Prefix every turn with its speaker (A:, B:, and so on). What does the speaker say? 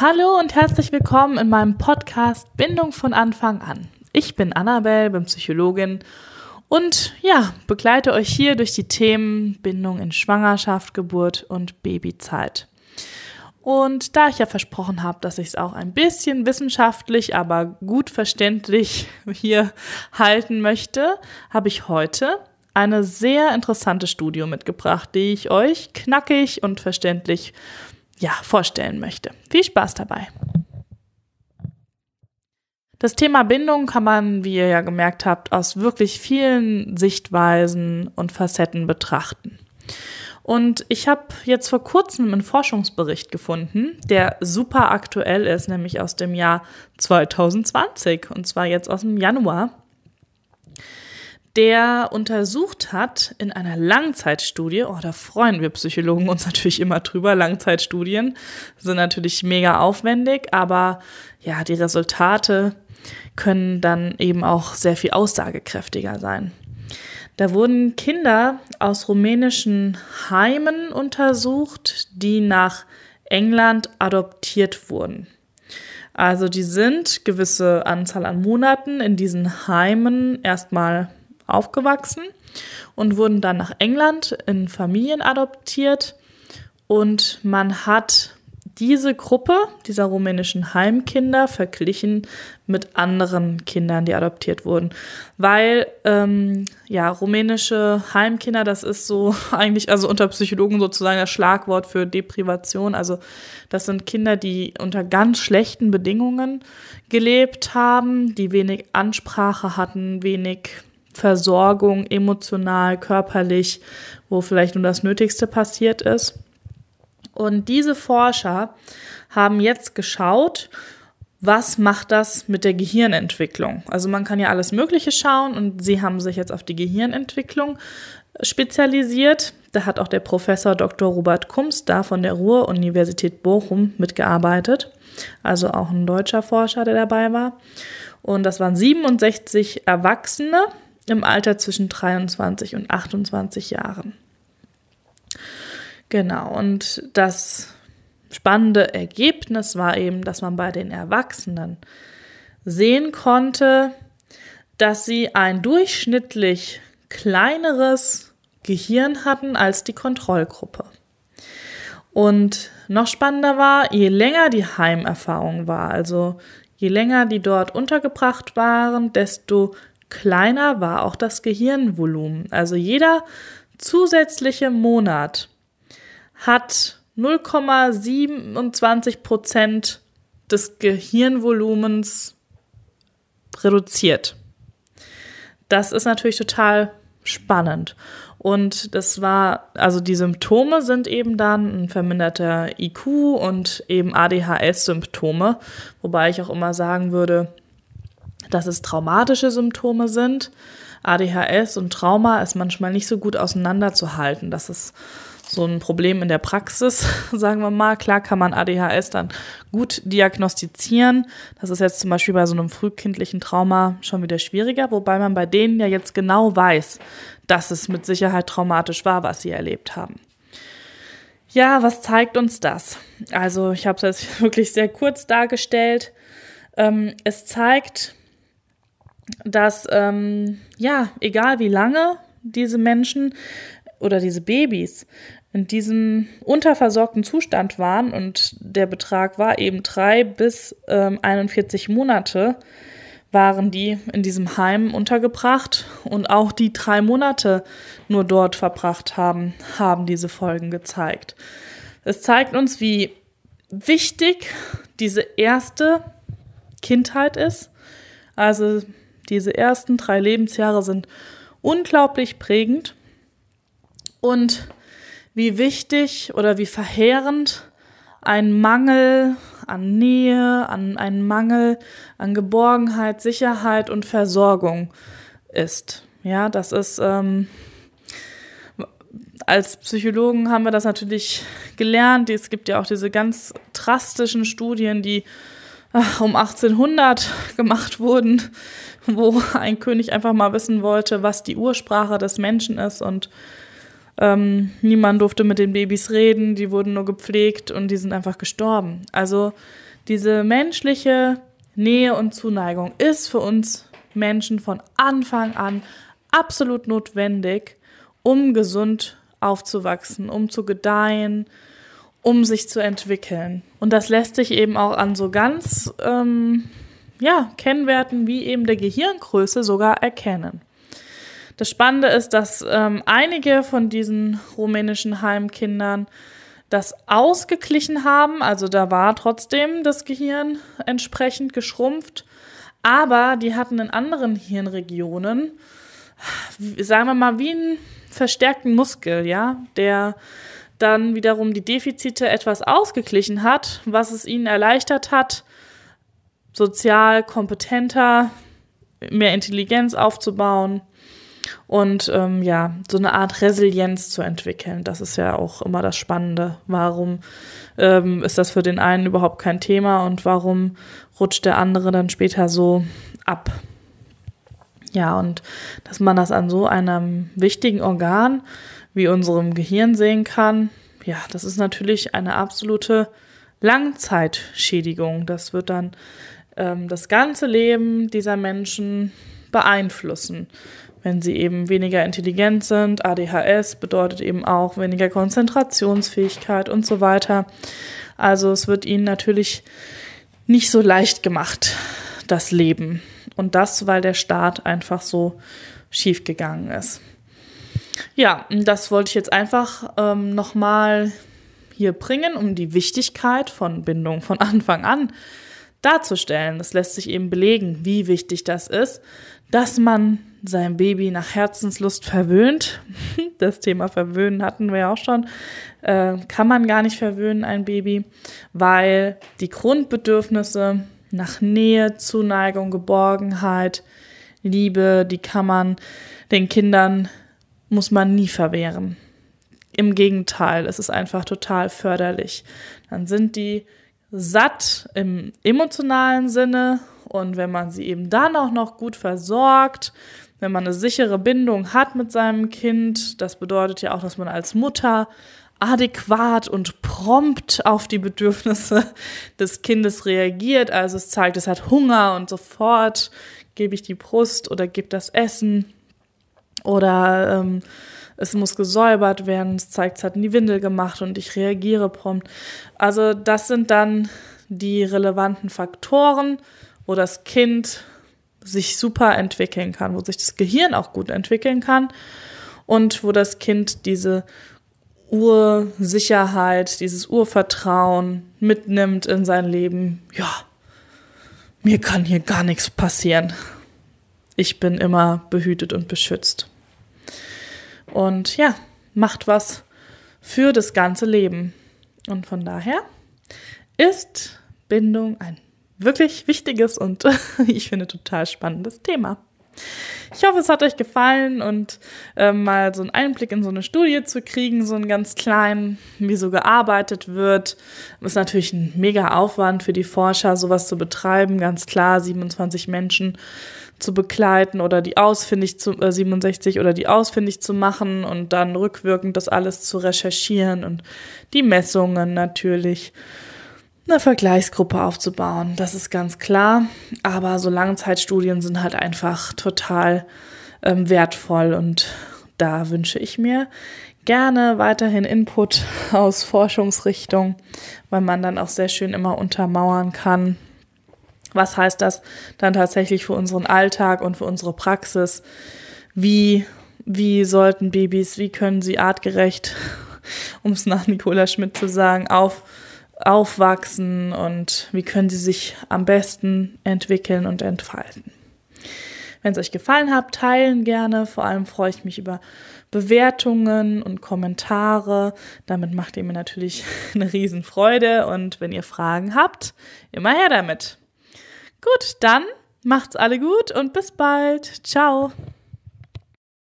A: Hallo und herzlich willkommen in meinem Podcast Bindung von Anfang an. Ich bin Annabelle, bin Psychologin und ja, begleite euch hier durch die Themen Bindung in Schwangerschaft, Geburt und Babyzeit. Und da ich ja versprochen habe, dass ich es auch ein bisschen wissenschaftlich, aber gut verständlich hier halten möchte, habe ich heute eine sehr interessante Studie mitgebracht, die ich euch knackig und verständlich ja, vorstellen möchte. Viel Spaß dabei. Das Thema Bindung kann man, wie ihr ja gemerkt habt, aus wirklich vielen Sichtweisen und Facetten betrachten. Und ich habe jetzt vor kurzem einen Forschungsbericht gefunden, der super aktuell ist, nämlich aus dem Jahr 2020 und zwar jetzt aus dem Januar der untersucht hat in einer Langzeitstudie, oh, da freuen wir Psychologen uns natürlich immer drüber, Langzeitstudien sind natürlich mega aufwendig, aber ja, die Resultate können dann eben auch sehr viel aussagekräftiger sein. Da wurden Kinder aus rumänischen Heimen untersucht, die nach England adoptiert wurden. Also die sind gewisse Anzahl an Monaten in diesen Heimen erstmal aufgewachsen und wurden dann nach England in Familien adoptiert. Und man hat diese Gruppe dieser rumänischen Heimkinder verglichen mit anderen Kindern, die adoptiert wurden. Weil, ähm, ja, rumänische Heimkinder, das ist so eigentlich, also unter Psychologen sozusagen das Schlagwort für Deprivation. Also, das sind Kinder, die unter ganz schlechten Bedingungen gelebt haben, die wenig Ansprache hatten, wenig Versorgung emotional, körperlich, wo vielleicht nur das Nötigste passiert ist. Und diese Forscher haben jetzt geschaut, was macht das mit der Gehirnentwicklung? Also man kann ja alles Mögliche schauen und sie haben sich jetzt auf die Gehirnentwicklung spezialisiert. Da hat auch der Professor Dr. Robert Kumst da von der Ruhr-Universität Bochum mitgearbeitet. Also auch ein deutscher Forscher, der dabei war. Und das waren 67 Erwachsene, im Alter zwischen 23 und 28 Jahren. Genau, und das spannende Ergebnis war eben, dass man bei den Erwachsenen sehen konnte, dass sie ein durchschnittlich kleineres Gehirn hatten als die Kontrollgruppe. Und noch spannender war, je länger die Heimerfahrung war, also je länger die dort untergebracht waren, desto kleiner war auch das Gehirnvolumen. Also jeder zusätzliche Monat hat 0,27 Prozent des Gehirnvolumens reduziert. Das ist natürlich total spannend. Und das war, also die Symptome sind eben dann ein verminderter IQ und eben ADHS-Symptome, wobei ich auch immer sagen würde, dass es traumatische Symptome sind. ADHS und Trauma ist manchmal nicht so gut auseinanderzuhalten. Das ist so ein Problem in der Praxis, sagen wir mal. Klar kann man ADHS dann gut diagnostizieren. Das ist jetzt zum Beispiel bei so einem frühkindlichen Trauma schon wieder schwieriger, wobei man bei denen ja jetzt genau weiß, dass es mit Sicherheit traumatisch war, was sie erlebt haben. Ja, was zeigt uns das? Also ich habe es jetzt wirklich sehr kurz dargestellt. Ähm, es zeigt, dass, ähm, ja, egal wie lange diese Menschen oder diese Babys in diesem unterversorgten Zustand waren und der Betrag war eben drei bis ähm, 41 Monate, waren die in diesem Heim untergebracht und auch die drei Monate nur dort verbracht haben, haben diese Folgen gezeigt. Es zeigt uns, wie wichtig diese erste Kindheit ist. Also diese ersten drei Lebensjahre sind unglaublich prägend und wie wichtig oder wie verheerend ein Mangel an Nähe, an ein Mangel an Geborgenheit, Sicherheit und Versorgung ist. Ja, das ist ähm, als Psychologen haben wir das natürlich gelernt. Es gibt ja auch diese ganz drastischen Studien, die um 1800 gemacht wurden, wo ein König einfach mal wissen wollte, was die Ursprache des Menschen ist und ähm, niemand durfte mit den Babys reden, die wurden nur gepflegt und die sind einfach gestorben. Also diese menschliche Nähe und Zuneigung ist für uns Menschen von Anfang an absolut notwendig, um gesund aufzuwachsen, um zu gedeihen, um sich zu entwickeln. Und das lässt sich eben auch an so ganz, ähm, ja, Kennwerten wie eben der Gehirngröße sogar erkennen. Das Spannende ist, dass ähm, einige von diesen rumänischen Heimkindern das ausgeglichen haben. Also da war trotzdem das Gehirn entsprechend geschrumpft. Aber die hatten in anderen Hirnregionen, sagen wir mal, wie einen verstärkten Muskel, ja, der dann wiederum die Defizite etwas ausgeglichen hat, was es ihnen erleichtert hat, sozial kompetenter, mehr Intelligenz aufzubauen und ähm, ja, so eine Art Resilienz zu entwickeln. Das ist ja auch immer das Spannende. Warum ähm, ist das für den einen überhaupt kein Thema und warum rutscht der andere dann später so ab? Ja, und dass man das an so einem wichtigen Organ wie unserem Gehirn sehen kann, ja, das ist natürlich eine absolute Langzeitschädigung. Das wird dann ähm, das ganze Leben dieser Menschen beeinflussen. Wenn sie eben weniger intelligent sind, ADHS bedeutet eben auch weniger Konzentrationsfähigkeit und so weiter. Also es wird ihnen natürlich nicht so leicht gemacht, das Leben. Und das, weil der Staat einfach so schiefgegangen ist. Ja, das wollte ich jetzt einfach ähm, nochmal hier bringen, um die Wichtigkeit von Bindung von Anfang an darzustellen. Das lässt sich eben belegen, wie wichtig das ist, dass man sein Baby nach Herzenslust verwöhnt. Das Thema Verwöhnen hatten wir ja auch schon. Äh, kann man gar nicht verwöhnen, ein Baby, weil die Grundbedürfnisse nach Nähe, Zuneigung, Geborgenheit, Liebe, die kann man den Kindern muss man nie verwehren. Im Gegenteil, es ist einfach total förderlich. Dann sind die satt im emotionalen Sinne und wenn man sie eben dann auch noch gut versorgt, wenn man eine sichere Bindung hat mit seinem Kind, das bedeutet ja auch, dass man als Mutter adäquat und prompt auf die Bedürfnisse des Kindes reagiert. Also es zeigt, es hat Hunger und sofort gebe ich die Brust oder gebe das Essen. Oder ähm, es muss gesäubert werden, es zeigt, es hat in die Windel gemacht und ich reagiere prompt. Also das sind dann die relevanten Faktoren, wo das Kind sich super entwickeln kann, wo sich das Gehirn auch gut entwickeln kann und wo das Kind diese Ursicherheit, dieses Urvertrauen mitnimmt in sein Leben. Ja, mir kann hier gar nichts passieren. Ich bin immer behütet und beschützt und ja, macht was für das ganze Leben. Und von daher ist Bindung ein wirklich wichtiges und ich finde total spannendes Thema. Ich hoffe, es hat euch gefallen und äh, mal so einen Einblick in so eine Studie zu kriegen, so einen ganz kleinen, wie so gearbeitet wird. Ist natürlich ein mega Aufwand für die Forscher, sowas zu betreiben. Ganz klar, 27 Menschen zu begleiten oder die ausfindig zu äh, 67 oder die ausfindig zu machen und dann rückwirkend das alles zu recherchieren und die Messungen natürlich eine Vergleichsgruppe aufzubauen. Das ist ganz klar. Aber so Langzeitstudien sind halt einfach total ähm, wertvoll und da wünsche ich mir gerne weiterhin Input aus Forschungsrichtung, weil man dann auch sehr schön immer untermauern kann. Was heißt das dann tatsächlich für unseren Alltag und für unsere Praxis? Wie, wie sollten Babys, wie können sie artgerecht, um es nach Nicola Schmidt zu sagen, auf aufwachsen und wie können sie sich am besten entwickeln und entfalten. Wenn es euch gefallen hat, teilen gerne. Vor allem freue ich mich über Bewertungen und Kommentare. Damit macht ihr mir natürlich eine Riesenfreude. Und wenn ihr Fragen habt, immer her damit. Gut, dann macht's alle gut und bis bald. Ciao.